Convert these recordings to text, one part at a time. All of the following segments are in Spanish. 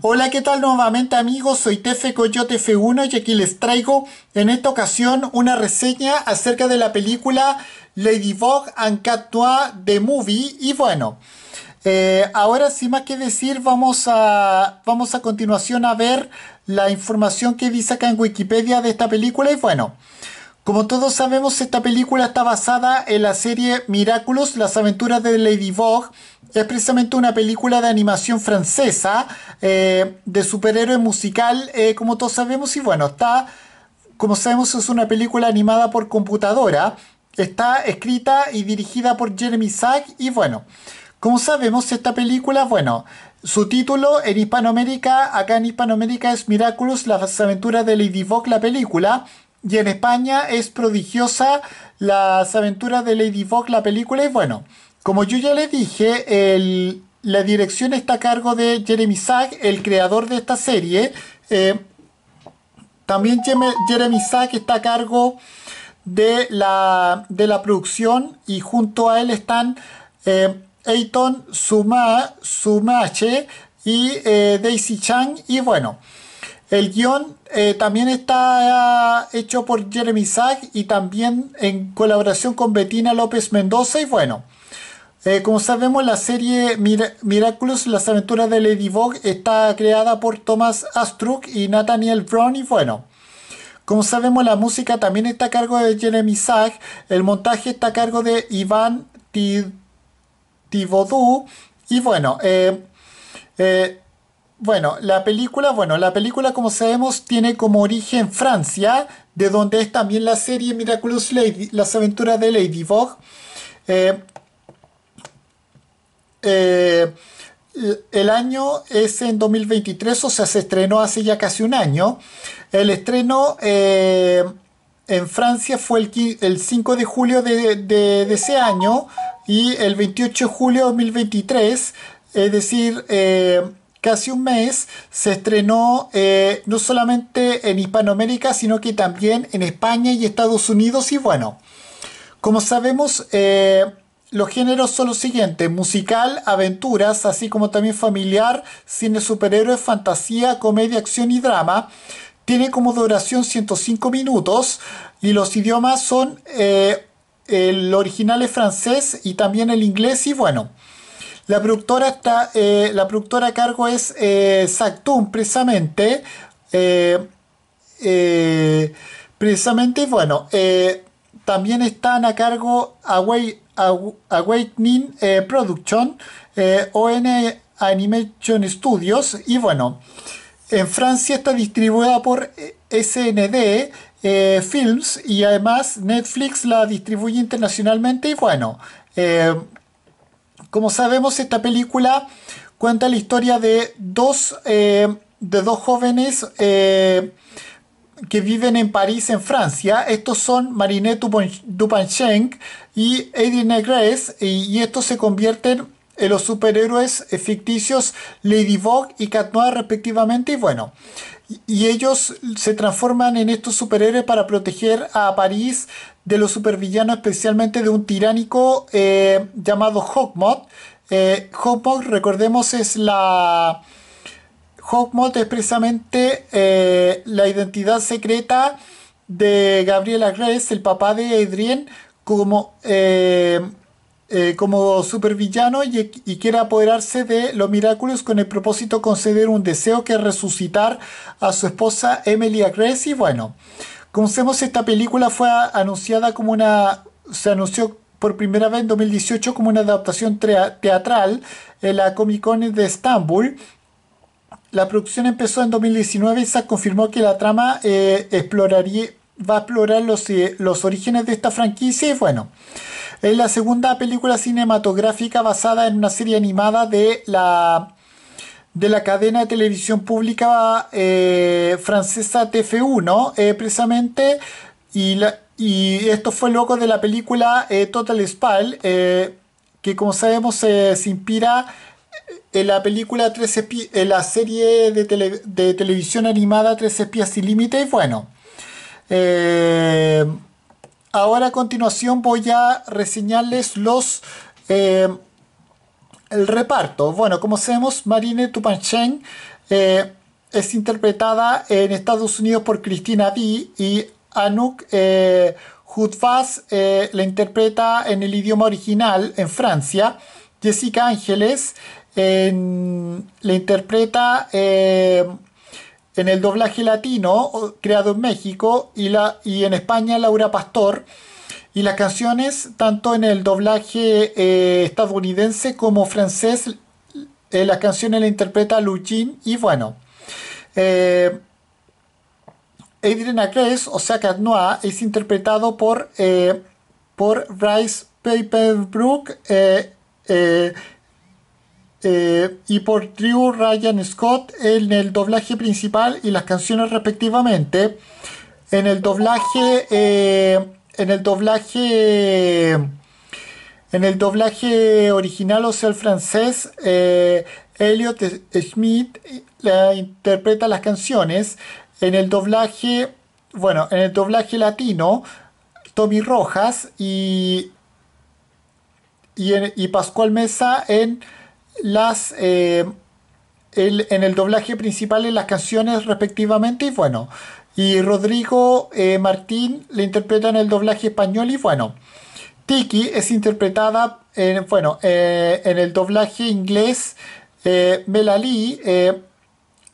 Hola, ¿qué tal nuevamente amigos? Soy Tefe Coyote F1 y aquí les traigo en esta ocasión una reseña acerca de la película Ladybug and Cat Noir The Movie y bueno... Eh, ahora sin más que decir vamos a, vamos a continuación a ver la información que dice acá en Wikipedia de esta película y bueno, como todos sabemos, esta película está basada en la serie Miraculous, las aventuras de Ladybug, es precisamente una película de animación francesa eh, de superhéroe musical, eh, como todos sabemos, y bueno, está, como sabemos, es una película animada por computadora, está escrita y dirigida por Jeremy Zack. y bueno, como sabemos, esta película, bueno, su título en Hispanoamérica, acá en Hispanoamérica es Miraculous, las aventuras de Lady Vogue, la película, y en España es prodigiosa las aventuras de Lady Vogue, la película, y bueno, como yo ya le dije, la dirección está a cargo de Jeremy Sack, el creador de esta serie. Eh, también Jeremy Zack está a cargo de la, producción y junto a él están eh, Suma, Sumache y eh, Daisy Chang. Y bueno, el guión eh, también está hecho por Jeremy Sack y también en colaboración con Bettina López Mendoza. Y bueno, eh, como sabemos, la serie Miraculous, las aventuras de Ladybug, está creada por Thomas Astruc y Nathaniel Brown. Y bueno, como sabemos, la música también está a cargo de Jeremy Zag. El montaje está a cargo de Iván Tivodou. Y bueno, eh, eh, bueno, la película, bueno, la película, como sabemos, tiene como origen Francia, de donde es también la serie Miraculous Lady, las aventuras de Ladybug. Eh, eh, el año es en 2023, o sea, se estrenó hace ya casi un año. El estreno eh, en Francia fue el, 5 de julio de, ese año y el 28 de julio de 2023, es decir, eh, casi un mes, se estrenó no solamente en Hispanoamérica, sino que también en España y Estados Unidos. Y bueno, como sabemos, los géneros son los siguientes, musical, aventuras, así como también familiar, cine superhéroe, fantasía, comedia, acción y drama. Tiene como duración 105 minutos y los idiomas son eh, el original es francés y también el inglés y bueno. La productora, está, eh, la productora a cargo es eh, Sactum, precisamente. Eh, precisamente, bueno, también están a cargo Away Awakening eh, Production, eh, ON Animation Studios, y bueno, en Francia está distribuida por eh, SND Films y además Netflix la distribuye internacionalmente y bueno, como sabemos esta película cuenta la historia de dos, de dos jóvenes que viven en París, en Francia. Estos son Marinette Dupain-Cheng y Eddie Negres. y, estos se convierten en los superhéroes eh, ficticios Lady Vogue y Cat Noir respectivamente. Y bueno, y ellos se transforman en estos superhéroes para proteger a París de los supervillanos, especialmente de un tiránico eh, llamado Hogmot. Eh, recordemos, es la Hawkmoth es precisamente eh, la identidad secreta de Gabriela Grace, el papá de Adrien, como, eh, eh, como supervillano y, quiere apoderarse de los Miraculous con el propósito de conceder un deseo que resucitar a su esposa Emily Grace. Y bueno, conocemos esta película fue anunciada como una. Se anunció por primera vez en 2018 como una adaptación teatral en la Comic Con de Estambul la producción empezó en 2019 y se confirmó que la trama eh, exploraría, va a explorar los, eh, los orígenes de esta franquicia y bueno, es la segunda película cinematográfica basada en una serie animada de la, de la cadena de televisión pública eh, francesa TF1, precisamente, y, esto fue luego de la película Total Spy, que como sabemos se inspira en la película 13 en la serie de, televisión animada Tres Espías Sin y Bueno, eh, ahora a continuación voy a reseñarles los. Eh, el reparto. Bueno, como sabemos, Marine Tupanchen eh, es interpretada en Estados Unidos por Christina D y Anouk eh, la interpreta en el idioma original en Francia. Jessica Ángeles la interpreta eh, en el doblaje latino, creado en México, y, la, y en España Laura Pastor. Y las canciones, tanto en el doblaje eh, estadounidense como francés, eh, las canciones la interpreta Luchin y bueno. Eh, Adrian o sea Noir, es interpretado por, por Rice Paperbrook este, y por Drew Ryan Scott en el doblaje principal y las canciones respectivamente. En el doblaje, eh, en el doblaje, en el doblaje original, o sea, el francés, eh, Elliot Schmidt eh, interpreta las canciones. En el doblaje, bueno, en el doblaje latino, Tommy Rojas y, y Pascual Mesa en las, eh, en el doblaje principal en las canciones respectivamente y bueno. Y Rodrigo eh, Martín le interpreta en el doblaje español y bueno. Tiki es interpretada en, bueno, eh, en el doblaje inglés. Melali,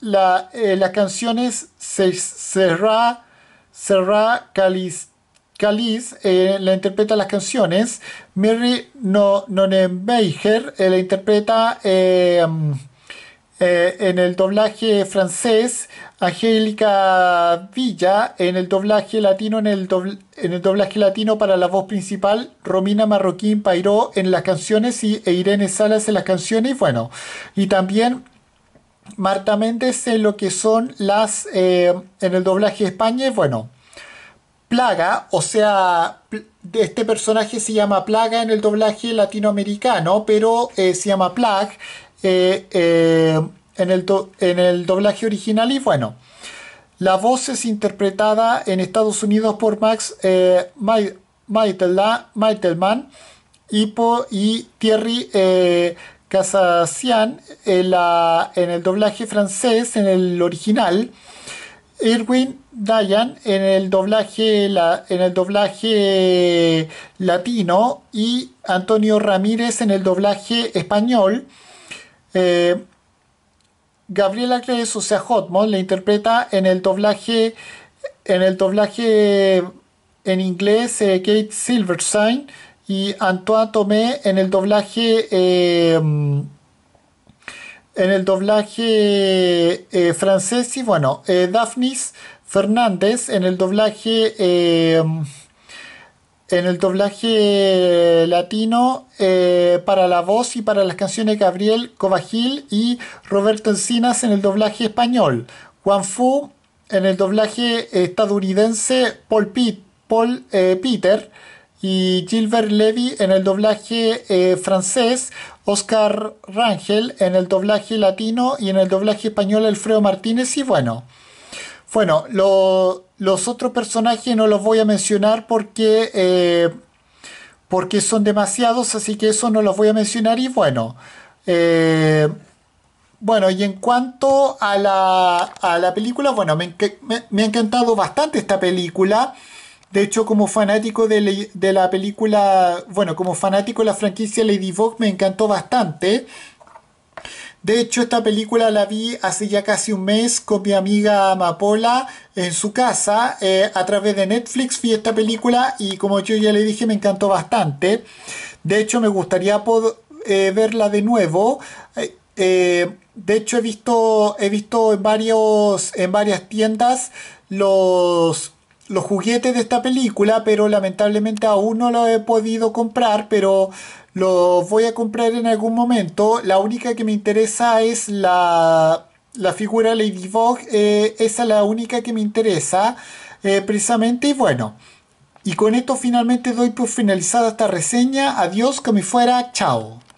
la, las canciones Serra, Serra Calista caliz eh, la interpreta las canciones. Mary no eh, la interpreta eh, mm, en el doblaje francés. Angélica Villa en el doblaje latino, en el, en el doblaje latino para la voz principal. Romina Marroquín Pairó en las canciones y, e Irene Salas en las canciones. Y bueno, y también Marta Méndez en lo que son las en el doblaje España. bueno. Plaga, o sea, este personaje se llama Plaga en el doblaje latinoamericano, pero eh, se llama Plag eh, eh, en, el doblaje original y bueno. La voz es interpretada en Estados Unidos por Max eh, Maitelman y, y Thierry Casasian en, en, el doblaje francés, en el original. Irwin Dayan en el doblaje en el doblaje latino y Antonio Ramírez en el doblaje español. Eh, Gabriela Cres, o sea, la interpreta en el doblaje en el doblaje en inglés eh, Kate Silverstein y Antoine Tomé en el doblaje eh, en el doblaje eh, francés, y bueno, eh, Daphnis Fernández, en el doblaje. Eh, en el doblaje latino eh, para la voz y para las canciones Gabriel Covajil y Roberto Encinas en el doblaje español. Juan Fu en el doblaje estadounidense Paul, Peter y Gilbert Levy en el doblaje eh, francés, Oscar Rangel en el doblaje latino y en el doblaje español Alfredo Martínez y bueno. Bueno, los otros personajes no los voy a mencionar porque, eh, porque son demasiados, así que eso no los voy a mencionar y bueno. Eh, bueno, y en cuanto a la, película, bueno, me ha encantado bastante esta película. De hecho, como fanático de, la, película, bueno, como fanático de la franquicia Lady Vogue, me encantó bastante. De hecho, esta película la vi hace ya casi un mes con mi amiga Amapola en su casa. Eh, a través de Netflix vi esta película y como yo ya le dije, me encantó bastante. De hecho, me gustaría eh, verla de nuevo. Eh, de hecho, he visto, he visto en, varios, en varias tiendas los los juguetes de esta película, pero lamentablemente aún no lo he podido comprar, pero los voy a comprar en algún momento. La única que me interesa es la, la figura Ladybug, eh, esa es la única que me interesa, eh, precisamente, y bueno. Y con esto finalmente doy por finalizada esta reseña. Adiós, que me fuera, chao.